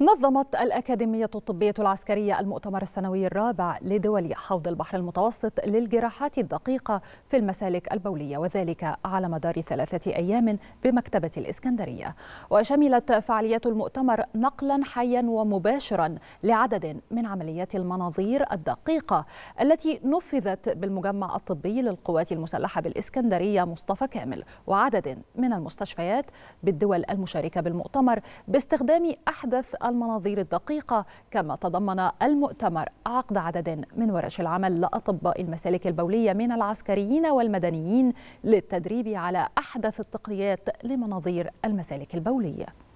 نظمت الأكاديمية الطبية العسكرية المؤتمر السنوي الرابع لدول حوض البحر المتوسط للجراحات الدقيقة في المسالك البولية وذلك على مدار ثلاثة أيام بمكتبة الإسكندرية وشملت فعاليات المؤتمر نقلا حيا ومباشرا لعدد من عمليات المناظير الدقيقة التي نفذت بالمجمع الطبي للقوات المسلحة بالإسكندرية مصطفى كامل وعدد من المستشفيات بالدول المشاركة بالمؤتمر باستخدام أحدث المناظير الدقيقة كما تضمن المؤتمر عقد عدد من ورش العمل لأطباء المسالك البولية من العسكريين والمدنيين للتدريب على أحدث التقنيات لمناظير المسالك البولية